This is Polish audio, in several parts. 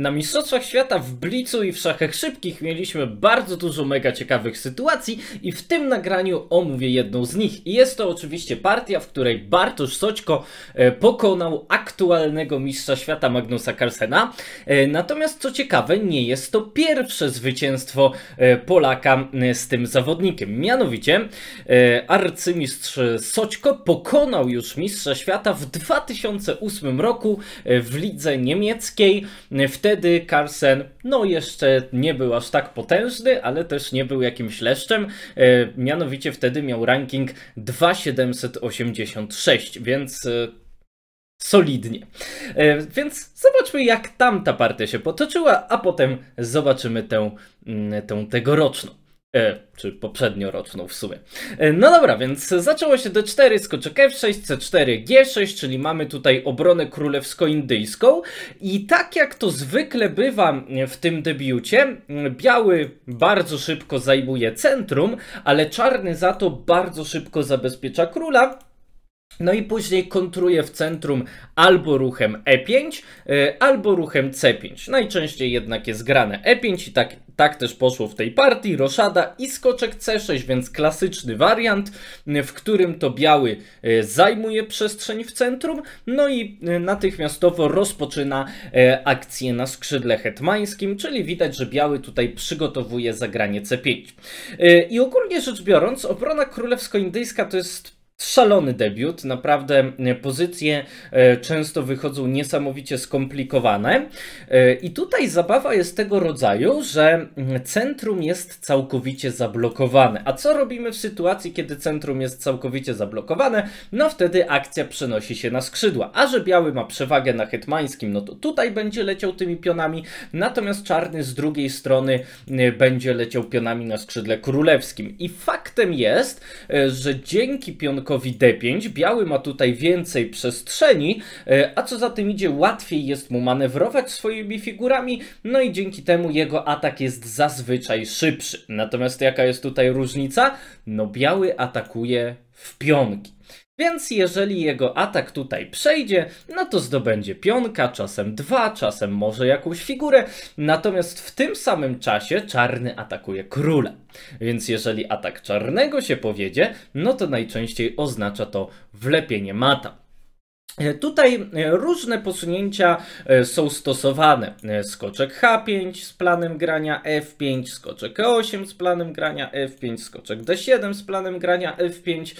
Na Mistrzostwach Świata w Blicu i w Szachach Szybkich mieliśmy bardzo dużo mega ciekawych sytuacji i w tym nagraniu omówię jedną z nich. I jest to oczywiście partia, w której Bartosz Soćko e, pokonał aktualnego mistrza świata Magnusa Carlsena. E, natomiast co ciekawe, nie jest to pierwsze zwycięstwo e, Polaka z tym zawodnikiem. Mianowicie arcymistrz Soćko pokonał już mistrza świata w 2008 roku w lidze niemieckiej. Wtedy wtedy Carlsen, no jeszcze nie był aż tak potężny, ale też nie był jakimś leszczem. E, mianowicie wtedy miał ranking 2786, więc e, solidnie. E, więc zobaczmy, jak tam ta partia się potoczyła, a potem zobaczymy tę, mm, tę tegoroczną. E, czy poprzednioroczną w sumie. E, no dobra, więc zaczęło się D4, skoczek F6, C4, G6, czyli mamy tutaj obronę królewsko-indyjską i tak jak to zwykle bywa e, w tym debiucie, biały bardzo szybko zajmuje centrum, ale czarny za to bardzo szybko zabezpiecza króla, no i później kontruje w centrum albo ruchem E5, e, albo ruchem C5. Najczęściej jednak jest grane E5 i tak tak też poszło w tej partii. Roszada i skoczek C6, więc klasyczny wariant, w którym to biały e, zajmuje przestrzeń w centrum, no i e, natychmiastowo rozpoczyna e, akcję na skrzydle hetmańskim, czyli widać, że biały tutaj przygotowuje zagranie C5. I ogólnie rzecz biorąc, obrona królewsko-indyjska to jest Szalony debiut, naprawdę e, pozycje e, często wychodzą niesamowicie skomplikowane. E, I tutaj zabawa jest tego rodzaju, że mm, centrum jest całkowicie zablokowane. A co robimy w sytuacji, kiedy centrum jest całkowicie zablokowane? No wtedy akcja przenosi się na skrzydła. A że biały ma przewagę na hetmańskim, no to tutaj będzie leciał tymi pionami, natomiast czarny z drugiej strony będzie leciał pionami na skrzydle królewskim. I faktem jest, że dzięki pionkowi zamkowi D5. Biały ma tutaj więcej przestrzeni, e, a co za tym idzie, łatwiej jest mu manewrować swoimi figurami, no i dzięki temu jego atak jest zazwyczaj szybszy. Natomiast jaka jest tutaj różnica? No biały atakuje w pionki. Więc jeżeli jego atak tutaj przejdzie, no to zdobędzie pionka, czasem dwa, czasem może jakąś figurę. Natomiast w tym samym czasie czarny atakuje króla. Więc jeżeli atak czarnego się powiedzie, no to najczęściej oznacza to wlepienie mata. E, tutaj e, różne posunięcia e, są stosowane. Skoczek H5 z planem grania F5, skoczek E8 z planem grania F5, skoczek D7 z planem grania F5.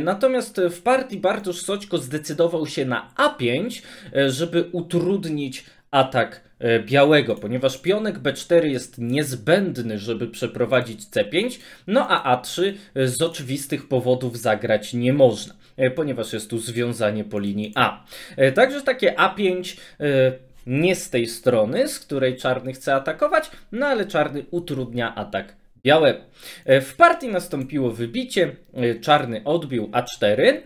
Natomiast w partii Bartosz Soćko zdecydował się na A5, żeby utrudnić atak E, białego, ponieważ pionek B4 jest niezbędny, żeby przeprowadzić C5, no a A3 e, z oczywistych powodów zagrać nie można, e, ponieważ jest tu związanie po linii A. Także takie A5 nie z tej strony, z której czarny chce atakować, no ale czarny utrudnia atak białego. W partii nastąpiło wybicie, czarny odbił A4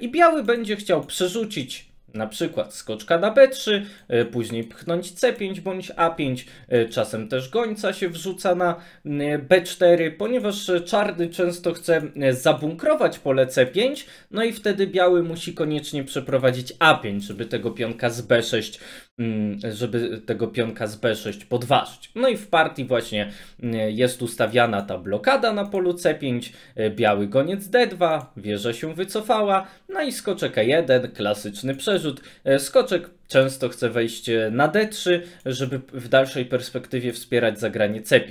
i biały będzie chciał przerzucić na przykład skoczka na B3, e, później pchnąć C5 bądź A5, e, czasem też gońca się wrzuca na e, B4, ponieważ czarny często chce zabunkrować pole C5, no i wtedy biały musi koniecznie przeprowadzić A5, żeby tego pionka z B6 Mm, żeby tego pionka z B6 podważyć. No i w partii właśnie mm, jest ustawiana ta blokada na polu C5, y, biały goniec D2, wieża się wycofała, no i skoczek E1, klasyczny przerzut. Y, skoczek często chce wejść y, na D3, żeby w dalszej perspektywie wspierać zagranie C5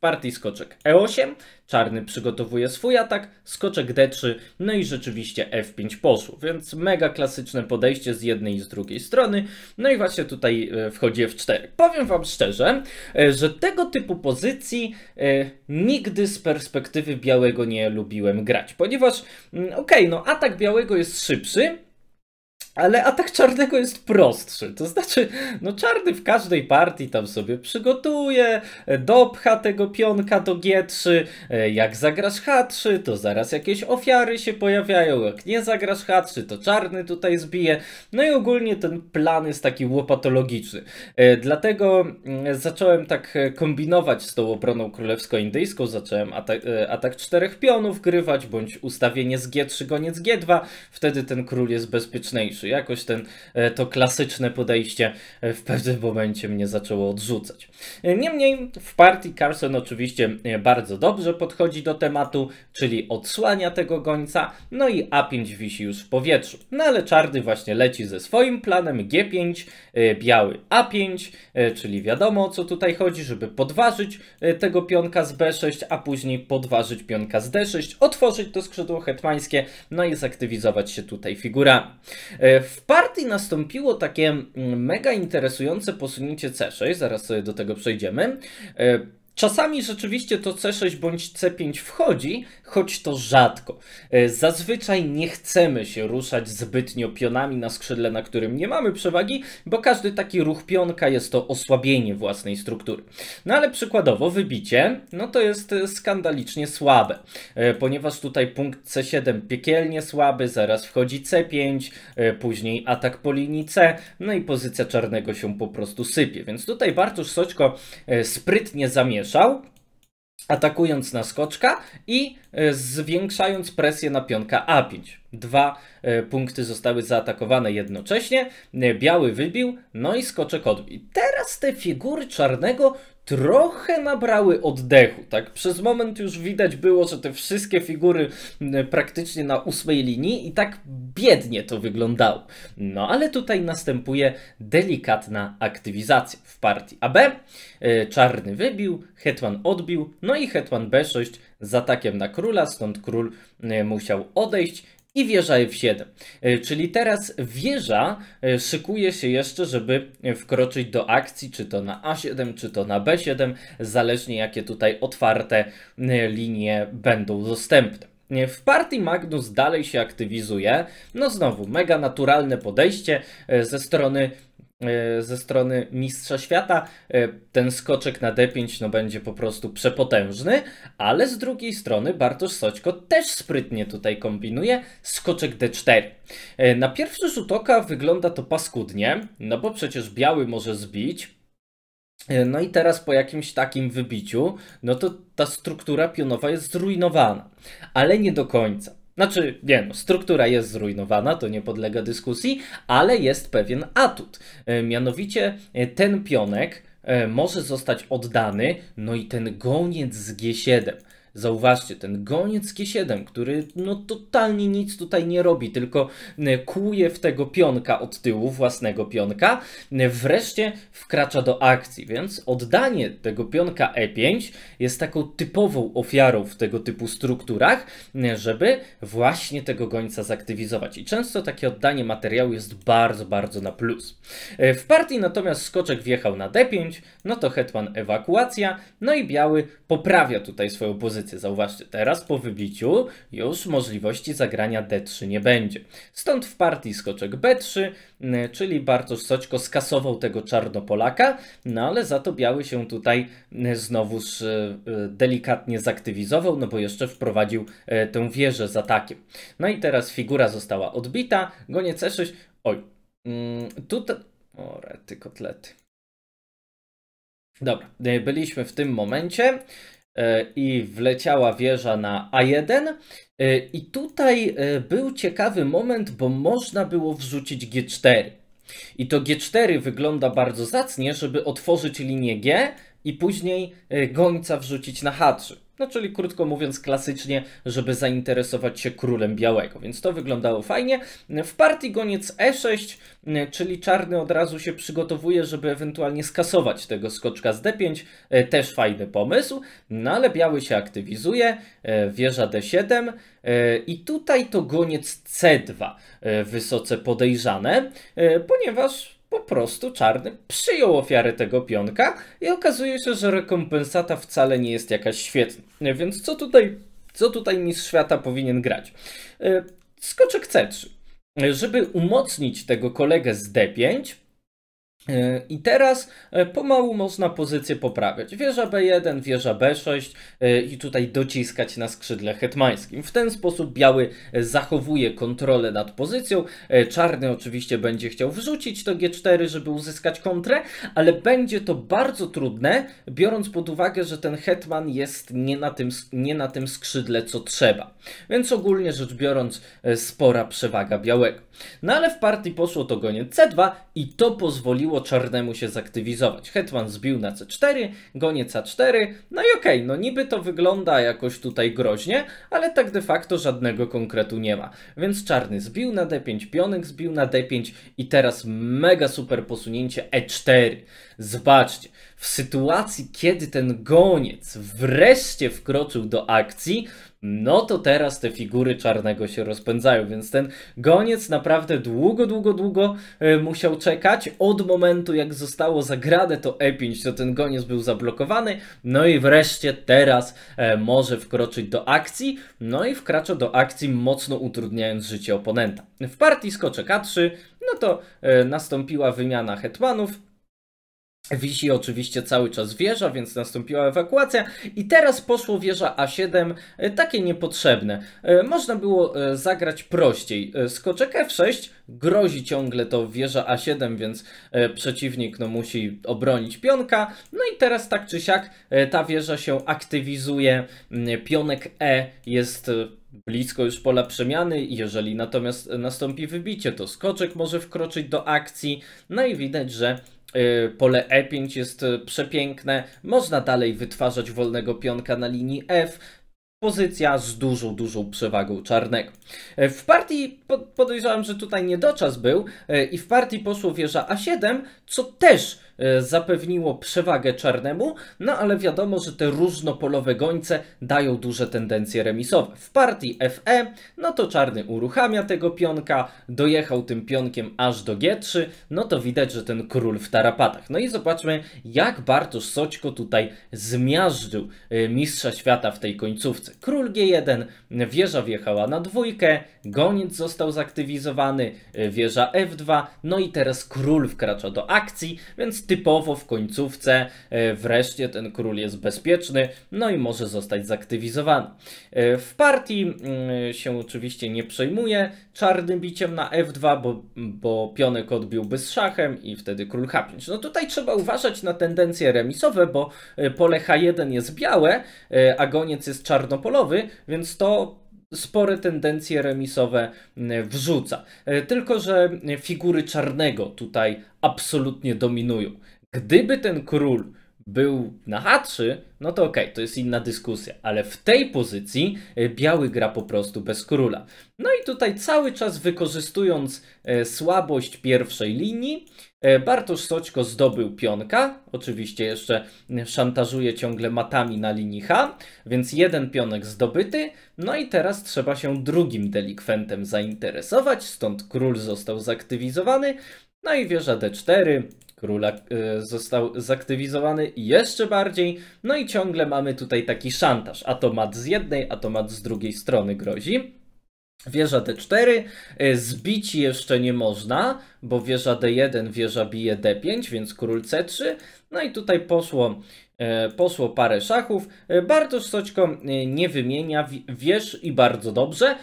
partii skoczek E8, czarny przygotowuje swój atak, skoczek D3, no i rzeczywiście F5 poszło, więc mega klasyczne podejście z jednej i z drugiej strony, no i właśnie tutaj e, wchodzi F4. Powiem Wam szczerze, e, że tego typu pozycji e, nigdy z perspektywy białego nie lubiłem grać, ponieważ mm, okej, okay, no atak białego jest szybszy, ale atak czarnego jest prostszy. To znaczy, no czarny w każdej partii tam sobie przygotuje, e, dopcha tego pionka do G3. E, jak zagrasz H3, to zaraz jakieś ofiary się pojawiają. Jak nie zagrasz H3, to czarny tutaj zbije. No i ogólnie ten plan jest taki łopatologiczny. E, dlatego mm, zacząłem tak kombinować z tą obroną królewsko-indyjską. Zacząłem atak, atak czterech pionów grywać, bądź ustawienie z G3, goniec G2. Wtedy ten król jest bezpieczniejszy. Jakoś ten, e, to klasyczne podejście e, w pewnym momencie mnie zaczęło odrzucać. E, niemniej w partii Carson oczywiście bardzo dobrze podchodzi do tematu, czyli odsłania tego gońca, no i A5 wisi już w powietrzu. No ale czarny właśnie leci ze swoim planem G5, biały A5, czyli wiadomo o co tutaj chodzi, żeby podważyć tego pionka z B6, a później podważyć pionka z D6, otworzyć to skrzydło hetmańskie, no i zaktywizować się tutaj figurami. E, w partii nastąpiło takie mm, mega interesujące posunięcie C6, zaraz sobie do tego przejdziemy. E, Czasami rzeczywiście to C6 bądź C5 wchodzi, choć to rzadko. E, zazwyczaj nie chcemy się ruszać zbytnio pionami na skrzydle, na którym nie mamy przewagi, bo każdy taki ruch pionka jest to osłabienie własnej struktury. No ale przykładowo wybicie, no to jest e, skandalicznie słabe, e, ponieważ tutaj punkt C7 piekielnie słaby, zaraz wchodzi C5, później atak po linii C, no i pozycja czarnego się po prostu sypie. Więc tutaj Bartosz Soćko sprytnie zamierza zamieszał, atakując na skoczka i e, zwiększając presję na pionka A5. Dwa e, punkty zostały zaatakowane jednocześnie, e, biały wybił, no i skoczek odbił. Teraz te figury czarnego trochę nabrały oddechu, tak? Przez moment już widać było, że te wszystkie figury praktycznie na ósmej linii i tak biednie to wyglądało. No ale tutaj następuje delikatna aktywizacja w partii AB. E, czarny wybił, Hetman odbił, no i Hetman B6 z atakiem na króla, stąd król e, musiał odejść i wieża F7. E, czyli teraz wieża e, szykuje się jeszcze, żeby e, wkroczyć do akcji, czy to na A7, czy to na B7, zależnie jakie tutaj otwarte linie będą dostępne. W partii Magnus dalej się aktywizuje. No znowu, mega naturalne podejście ze strony E, ze strony Mistrza Świata. E, ten skoczek na D5 no, będzie po prostu przepotężny, ale z drugiej strony Bartosz Soćko też sprytnie tutaj kombinuje skoczek D4. E, na pierwszy rzut oka wygląda to paskudnie, no bo przecież biały może zbić, no i teraz po jakimś takim wybiciu, no to ta struktura pionowa jest zrujnowana, ale nie do końca. Znaczy, nie no, struktura jest zrujnowana, to nie podlega dyskusji, ale jest pewien atut. E, mianowicie e, ten pionek e, może zostać oddany, no i ten goniec z G7 Zauważcie, ten goniec G7, który no totalnie nic tutaj nie robi, tylko kłuje w tego pionka od tyłu, własnego pionka, wreszcie wkracza do akcji, więc oddanie tego pionka E5 jest taką typową ofiarą w tego typu strukturach, żeby właśnie tego gońca zaktywizować. I często takie oddanie materiału jest bardzo, bardzo na plus. E, w partii natomiast skoczek wjechał na D5, no to hetman ewakuacja, no i biały poprawia tutaj swoją pozycję pozycję. Zauważcie, teraz po wybiciu już możliwości zagrania D3 nie będzie. Stąd w partii skoczek B3, mm, czyli Bartosz Soćko skasował tego czarnopolaka, no ale za to biały się tutaj mm, znowuż e, delikatnie zaktywizował, no bo jeszcze wprowadził e, tę wieżę z atakiem. No i teraz figura została odbita, goniec E6, oj, mm, tutaj... O, rety, kotlety. Dobra, e, byliśmy w tym momencie E, i wleciała wieża na A1. E, I tutaj e, był ciekawy moment, bo można było wrzucić G4. I to G4 wygląda bardzo zacnie, żeby otworzyć linię G i później gońca wrzucić na H3. No czyli krótko mówiąc klasycznie, żeby zainteresować się królem białego. Więc to wyglądało fajnie. W partii goniec E6, czyli czarny od razu się przygotowuje, żeby ewentualnie skasować tego skoczka z D5. E, też fajny pomysł. No ale biały się aktywizuje, e, wieża D7 e, i tutaj to goniec C2 wysoce podejrzane, ponieważ po prostu czarny przyjął ofiarę tego pionka i okazuje się, że rekompensata wcale nie jest jakaś świetna. Więc co tutaj, co tutaj mistrz świata powinien grać? E, skoczek C3. Żeby umocnić tego kolegę z D5, E, I teraz e, pomału można pozycję poprawiać. Wieża B1, wieża B6 e, i tutaj dociskać na skrzydle hetmańskim. W ten sposób biały zachowuje kontrolę nad pozycją. Czarny oczywiście będzie chciał wrzucić to G4, żeby uzyskać kontrę, ale będzie to bardzo trudne, biorąc pod uwagę, że ten hetman jest nie na tym, nie na tym skrzydle, co trzeba. Więc ogólnie rzecz biorąc, spora przewaga białego. No ale w partii poszło to gonie C2 i to pozwoliło czarnemu się zaktywizować. Hetman zbił na C4, goniec A4, no i okej, okay, no niby to wygląda jakoś tutaj groźnie, ale tak de facto żadnego konkretu nie ma. Więc czarny zbił na D5, pionek zbił na D5 i teraz mega super posunięcie E4. Zobaczcie, w sytuacji kiedy ten goniec wreszcie wkroczył do akcji, no to teraz te figury czarnego się rozpędzają, więc ten goniec naprawdę długo, długo, długo e, musiał czekać. Od momentu jak zostało zagrane to E5, to ten goniec był zablokowany, no i wreszcie teraz e, może wkroczyć do akcji, no i wkracza do akcji mocno utrudniając życie oponenta. W partii skoczek A3, no to e, nastąpiła wymiana hetmanów, Wisi oczywiście cały czas wieża, więc nastąpiła ewakuacja i teraz poszło wieża A7, e, takie niepotrzebne. E, można było e, zagrać prościej. Skoczek F6 grozi ciągle to wieża A7, więc przeciwnik no, musi obronić pionka. No i teraz tak czy siak ta wieża się aktywizuje. Mm, pionek E jest blisko już pola przemiany. Jeżeli natomiast nastąpi wybicie, to skoczek może wkroczyć do akcji. No i widać, że Y, pole E5 jest y, przepiękne. Można dalej wytwarzać wolnego pionka na linii F. Pozycja z dużą, dużą przewagą czarnego. Y, w partii podejrzewam, że tutaj nie był i w partii poszło wieża A7, co też E, zapewniło przewagę czarnemu, no ale wiadomo, że te różnopolowe gońce dają duże tendencje remisowe. W partii FE, no to czarny uruchamia tego pionka, dojechał tym pionkiem aż do G3, no to widać, że ten król w tarapatach. No i zobaczmy, jak Bartosz Soćko tutaj zmiażdżył e, mistrza świata w tej końcówce. Król G1, wieża wjechała na dwójkę, goniec został zaktywizowany, e, wieża F2, no i teraz król wkracza do akcji, więc typowo w końcówce e, wreszcie ten król jest bezpieczny, no i może zostać zaktywizowany. E, w partii mm, się oczywiście nie przejmuje czarnym biciem na f2, bo, bo pionek odbiłby z szachem i wtedy król h5. No tutaj trzeba uważać na tendencje remisowe, bo e, pole h1 jest białe, a goniec jest czarnopolowy, więc to spore tendencje remisowe mm, wrzuca. E, tylko, że figury czarnego tutaj absolutnie dominują. Gdyby ten król był na H3, no to okej, okay, to jest inna dyskusja, ale w tej pozycji y, biały gra po prostu bez króla. No i tutaj cały czas wykorzystując e, słabość pierwszej linii, e, Bartosz Soćko zdobył pionka, oczywiście jeszcze szantażuje ciągle matami na linii H, więc jeden pionek zdobyty, no i teraz trzeba się drugim delikwentem zainteresować, stąd król został zaktywizowany, no i wieża D4, króla e, został zaktywizowany jeszcze bardziej, no i ciągle mamy tutaj taki szantaż. A to mat z jednej, a to mat z drugiej strony grozi. Wieża D4, e, zbić jeszcze nie można, bo wieża D1, wieża bije D5, więc król C3. No i tutaj poszło, e, poszło parę szachów. Bartosz Soćko nie wymienia wież i bardzo dobrze,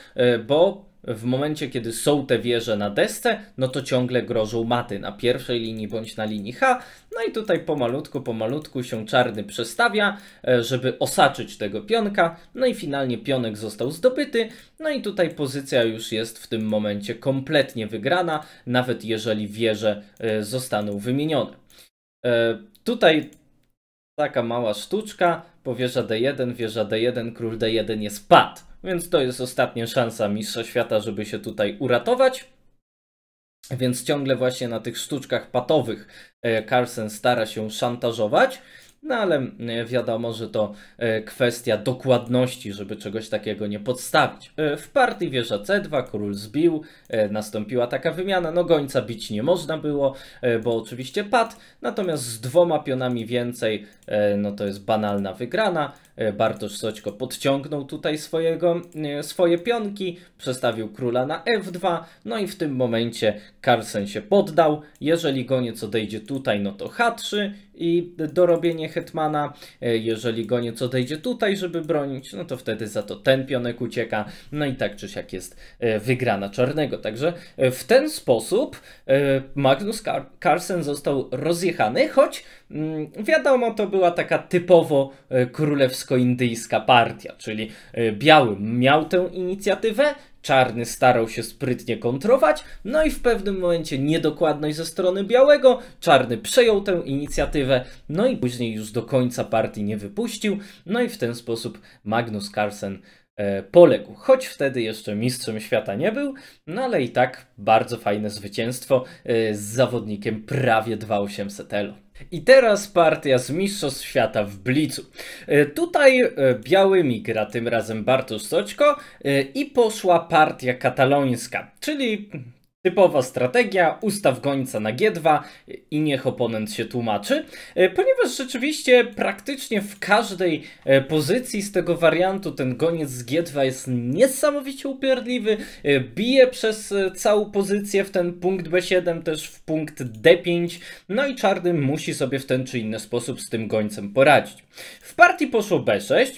bo w momencie, kiedy są te wieże na desce, no to ciągle grożą maty na pierwszej linii bądź na linii H. No i tutaj pomalutku, pomalutku się czarny przestawia, e, żeby osaczyć tego pionka. No i finalnie pionek został zdobyty. No i tutaj pozycja już jest w tym momencie kompletnie wygrana, nawet jeżeli wieże e, zostaną wymienione. E, tutaj taka mała sztuczka, po wieża D1, wieża D1, król D1 jest pad. Więc to jest ostatnia szansa mistrza świata, żeby się tutaj uratować. Więc ciągle właśnie na tych sztuczkach patowych e, Carlsen stara się szantażować. No ale e, wiadomo, że to e, kwestia dokładności, żeby czegoś takiego nie podstawić. W partii wieża C2, król zbił, nastąpiła taka wymiana, no gońca bić nie można było, bo oczywiście padł, natomiast z dwoma pionami więcej, no to jest banalna wygrana, E, Bartosz Soćko podciągnął tutaj swojego, e, swoje pionki, przestawił króla na f2, no i w tym momencie Carlsen się poddał. Jeżeli goniec odejdzie tutaj, no to h3 i dorobienie hetmana. E, Jeżeli goniec odejdzie tutaj, żeby bronić, no to wtedy za to ten pionek ucieka. No i tak czy siak jest wygrana czarnego. Także w ten sposób Magnus Carlsen został rozjechany, choć Mm, wiadomo, to była taka typowo e, królewsko-indyjska partia, czyli e, biały miał tę inicjatywę, czarny starał się sprytnie kontrować, no i w pewnym momencie niedokładność ze strony białego, czarny przejął tę inicjatywę, no i później już do końca partii nie wypuścił, no i w ten sposób Magnus Carlsen E, poległ. Choć wtedy jeszcze mistrzem świata nie był, no ale i tak bardzo fajne zwycięstwo e, z zawodnikiem prawie 2800 elo. I teraz partia z Mistrzostw Świata w Blicu. E, tutaj białymi gra tym razem Bartosz Stoćko i poszła partia katalońska, czyli Typowa strategia, ustaw gońca na G2 i niech oponent się tłumaczy, e, ponieważ rzeczywiście praktycznie w każdej e, pozycji z tego wariantu ten goniec z G2 jest niesamowicie upierdliwy, e, bije przez całą pozycję w ten punkt B7, też w punkt D5, no i czarny musi sobie w ten czy inny sposób z tym gońcem poradzić. W partii poszło B6,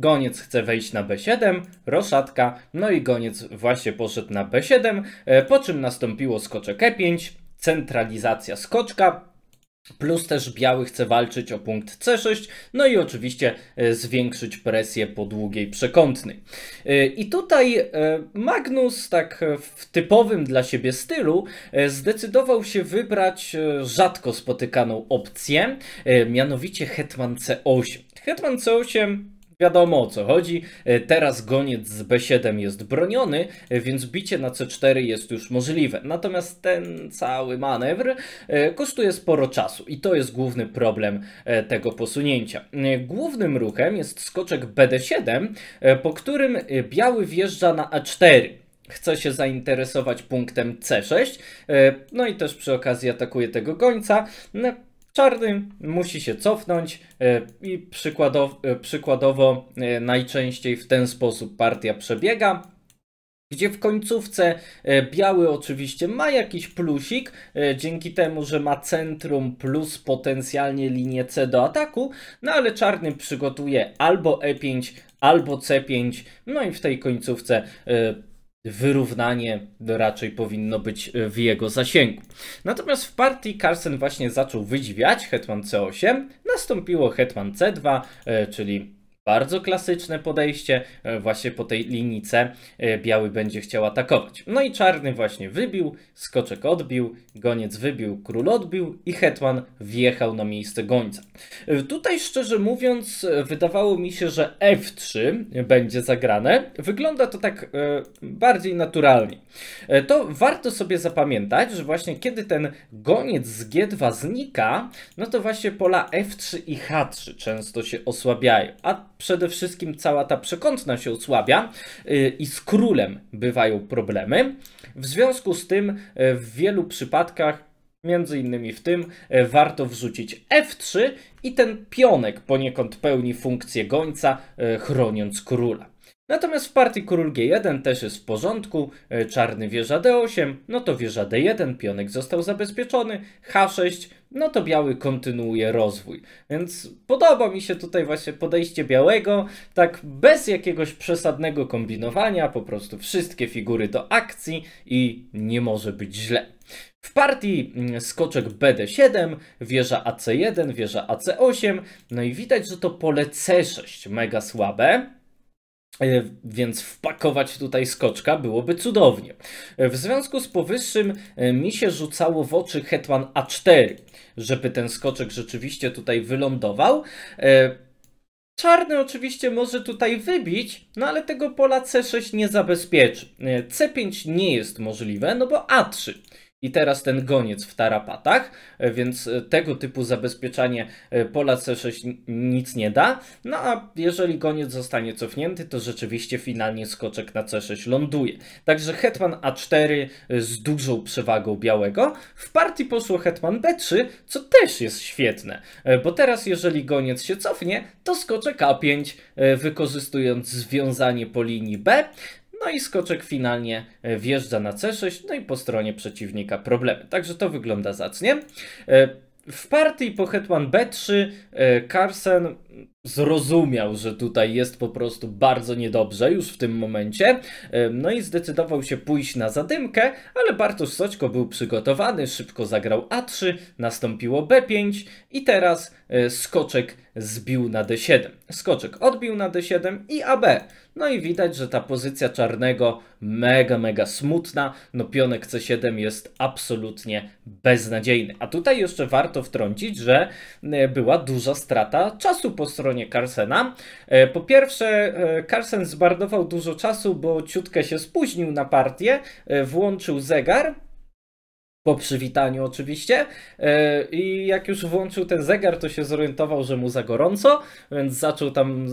Goniec chce wejść na B7, roszadka, no i goniec właśnie poszedł na B7, e, po czym nastąpiło skoczek E5, centralizacja skoczka, plus też biały chce walczyć o punkt C6, no i oczywiście e, zwiększyć presję po długiej przekątnej. E, I tutaj Magnus, tak w typowym dla siebie stylu, zdecydował się wybrać rzadko spotykaną opcję, mianowicie Hetman C8. Hetman C8 wiadomo o co chodzi. E, teraz goniec z B7 jest broniony, e, więc bicie na C4 jest już możliwe. Natomiast ten cały manewr e, kosztuje sporo czasu i to jest główny problem tego posunięcia. Głównym ruchem jest skoczek BD7, po którym biały wjeżdża na A4 chce się zainteresować punktem C6, no i też przy okazji atakuje tego gońca. No, czarny musi się cofnąć e, i e, przykładowo, przykładowo e, najczęściej w ten sposób partia przebiega gdzie w końcówce biały oczywiście ma jakiś plusik, dzięki temu, że ma centrum plus potencjalnie linię C do ataku, no ale czarny przygotuje albo E5, albo C5, no i w tej końcówce wyrównanie raczej powinno być e, w jego zasięgu. Natomiast w partii Carson właśnie zaczął wydziwiać Hetman C8, nastąpiło Hetman C2, e, czyli bardzo klasyczne podejście, e, właśnie po tej linijce e, biały będzie chciał atakować. No i czarny właśnie wybił, skoczek odbił, goniec wybił, król odbił i hetman wjechał na miejsce gońca. E, tutaj szczerze mówiąc wydawało mi się, że f3 będzie zagrane. Wygląda to tak bardziej naturalnie. To warto sobie zapamiętać, że właśnie kiedy ten goniec z g2 znika, no to właśnie pola f3 i h3 często się osłabiają. A przede wszystkim cała ta przekątna się osłabia y, i z królem bywają problemy. W związku z tym e, w wielu przypadkach Między innymi w tym e, warto wrzucić F3 i ten pionek poniekąd pełni funkcję gońca, e, chroniąc króla. Natomiast w partii król g1 też jest w porządku, e, czarny wieża d8, no to wieża d1, pionek został zabezpieczony, h6, no to biały kontynuuje rozwój. Więc podoba mi się tutaj właśnie podejście białego, tak bez jakiegoś przesadnego kombinowania, po prostu wszystkie figury do akcji i nie może być źle. W partii mm, skoczek BD7, wieża AC1, wieża AC8, no i widać, że to pole C6 mega słabe, E, więc wpakować tutaj skoczka byłoby cudownie. E, w związku z powyższym e, mi się rzucało w oczy Hetman A4, żeby ten skoczek rzeczywiście tutaj wylądował. Czarny oczywiście może tutaj wybić, no ale tego pola C6 nie zabezpieczy. C5 nie jest możliwe, no bo A3. I teraz ten goniec w tarapatach, e, więc e, tego typu zabezpieczanie e, pola C6 nic nie da. No a jeżeli goniec zostanie cofnięty, to rzeczywiście finalnie skoczek na C6 ląduje. Także hetman A4 z dużą przewagą białego. W partii poszło hetman B3, co też jest świetne, bo teraz jeżeli goniec się cofnie, to skoczek A5 wykorzystując związanie po linii B no i skoczek finalnie e, wjeżdża na C6, no i po stronie przeciwnika problemy. Także to wygląda zacnie. E, w partii po hetman B3 e, Carlsen zrozumiał, że tutaj jest po prostu bardzo niedobrze już w tym momencie, no i zdecydował się pójść na zadymkę, ale Bartosz Soćko był przygotowany, szybko zagrał A3, nastąpiło B5 i teraz e, skoczek zbił na D7. Skoczek odbił na D7 i AB. No i widać, że ta pozycja czarnego mega, mega smutna. No pionek C7 jest absolutnie beznadziejny. A tutaj jeszcze warto wtrącić, że e, była duża strata czasu po stronie Carsena. E, po pierwsze, e, Carsen zbardował dużo czasu, bo ciutkę się spóźnił na partię, e, włączył zegar, po przywitaniu oczywiście. I jak już włączył ten zegar, to się zorientował, że mu za gorąco, więc zaczął tam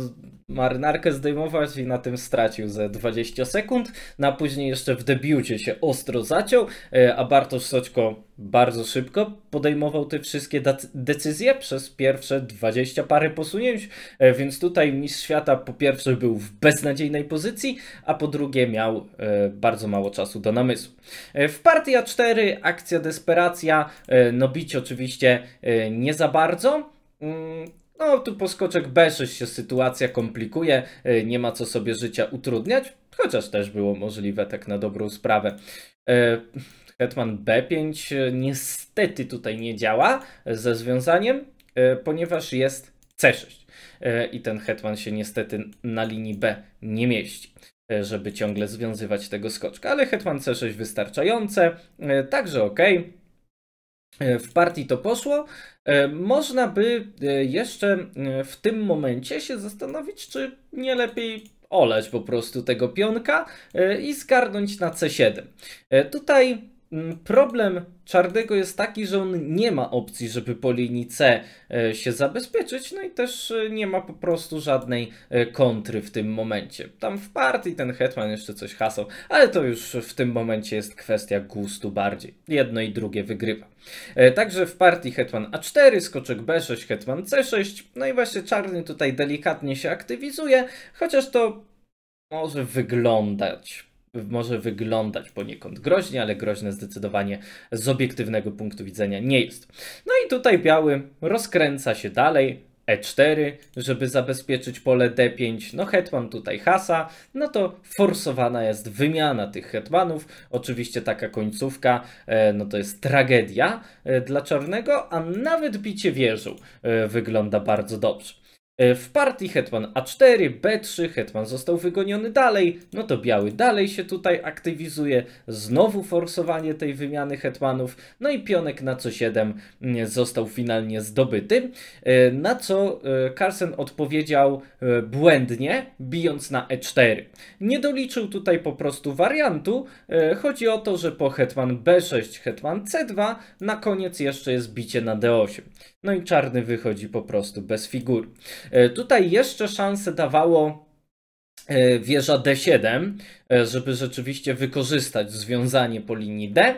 marynarkę zdejmować i na tym stracił ze 20 sekund. Na później jeszcze w debiucie się ostro zaciął, a Bartosz Soćko bardzo szybko podejmował te wszystkie decyzje przez pierwsze dwadzieścia parę posunięć, e, więc tutaj mistrz świata po pierwsze był w beznadziejnej pozycji, a po drugie miał e, bardzo mało czasu do namysłu. E, w partii a 4 akcja desperacja, no bić oczywiście nie za bardzo. Mm, no, tu po skoczek B6 się sytuacja komplikuje, nie ma co sobie życia utrudniać, chociaż też było możliwe tak na dobrą sprawę. Hetman B5 e, niestety tutaj nie działa ze związaniem, e, ponieważ jest C6 e, i ten hetman się niestety na linii B nie mieści żeby ciągle związywać tego skoczka, ale hetman C6 wystarczające, także ok. W partii to poszło. Można by jeszcze w tym momencie się zastanowić, czy nie lepiej oleć po prostu tego pionka i zgarnąć na C7. Tutaj Mm, problem Czarnego jest taki, że on nie ma opcji, żeby po linii C e, się zabezpieczyć, no i też e, nie ma po prostu żadnej e, kontry w tym momencie. Tam w partii ten Hetman jeszcze coś hasał, ale to już w tym momencie jest kwestia gustu bardziej. Jedno i drugie wygrywa. Także w partii Hetman A4, skoczek B6, Hetman C6, no i właśnie Czarny tutaj delikatnie się aktywizuje, chociaż to może wyglądać może wyglądać poniekąd groźnie, ale groźne zdecydowanie z obiektywnego punktu widzenia nie jest. No i tutaj biały rozkręca się dalej, E4, żeby zabezpieczyć pole D5, no hetman tutaj hasa, no to forsowana jest wymiana tych hetmanów. Oczywiście taka końcówka, e, no to jest tragedia e, dla czarnego, a nawet bicie wieżu e, wygląda bardzo dobrze. E, w partii hetman A4, B3, hetman został wygoniony dalej, no to biały dalej się tutaj aktywizuje, znowu forsowanie tej wymiany hetmanów, no i pionek na C7 mm, został finalnie zdobyty, e, na co e, Carson odpowiedział błędnie, bijąc na E4. Nie doliczył tutaj po prostu wariantu, chodzi o to, że po hetman B6, hetman C2, na koniec jeszcze jest bicie na D8. No i czarny wychodzi po prostu bez figur. E, tutaj jeszcze szanse dawało e, wieża D7, e, żeby rzeczywiście wykorzystać związanie po linii D,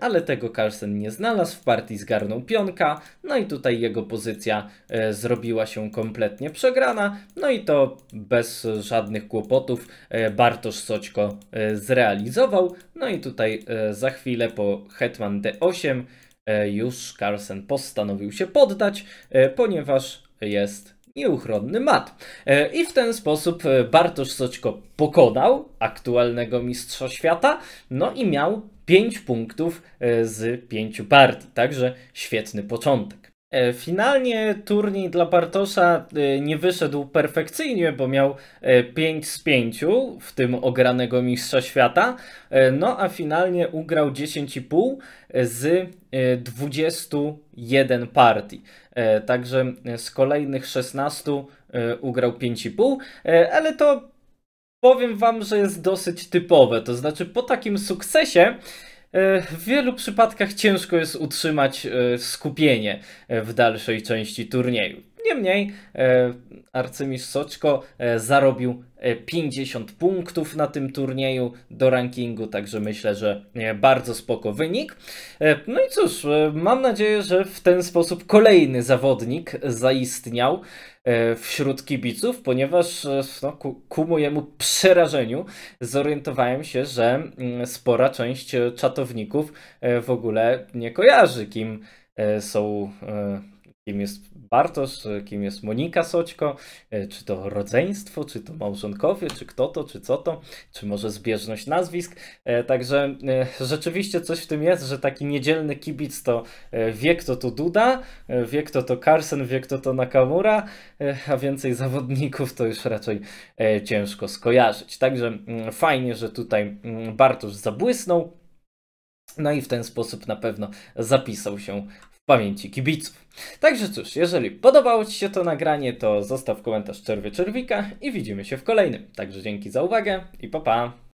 ale tego Carlsen nie znalazł, w partii zgarnął pionka, no i tutaj jego pozycja zrobiła się kompletnie przegrana, no i to bez żadnych kłopotów Bartosz Soćko zrealizował, no i tutaj za chwilę po hetman D8 E, już Carlsen postanowił się poddać, e, ponieważ jest nieuchronny mat. E, I w ten sposób Bartosz Soćko pokonał aktualnego mistrza świata, no i miał 5 punktów z 5 partii, także świetny początek. E, finalnie turniej dla Bartosza e, nie wyszedł perfekcyjnie, bo miał 5 e, z 5, w tym ogranego mistrza świata, no a finalnie ugrał 10,5 z 21 partii. Także z kolejnych 16 ugrał 5,5, ale to powiem Wam, że jest dosyć typowe. To znaczy po takim sukcesie E, w wielu przypadkach ciężko jest utrzymać e, skupienie e, w dalszej części turnieju. Niemniej arcymistrz Soczko zarobił 50 e, punktów na tym turnieju do rankingu, także myślę, że e, bardzo spoko wynik. E, no i cóż, mam nadzieję, że w ten sposób kolejny zawodnik zaistniał wśród kibiców, ponieważ no, ku, ku, mojemu przerażeniu zorientowałem się, że mm, spora część czatowników w ogóle nie kojarzy, kim są kim jest Bartosz, kim jest Monika Soćko, e, czy to rodzeństwo, czy to małżonkowie, czy kto to, czy co to, czy może zbieżność nazwisk. E, także e, rzeczywiście coś w tym jest, że taki niedzielny kibic to wie kto to Duda, wie kto to Carson, wie kto to Nakamura, a więcej zawodników to już raczej ciężko skojarzyć. Także mm, fajnie, że tutaj mm, Bartosz zabłysnął. No i w ten sposób na pewno zapisał się pamięci kibiców. Także cóż, jeżeli podobało Ci się to nagranie, to zostaw komentarz Czerwie Czerwika i widzimy się w kolejnym. Także dzięki za uwagę i pa pa!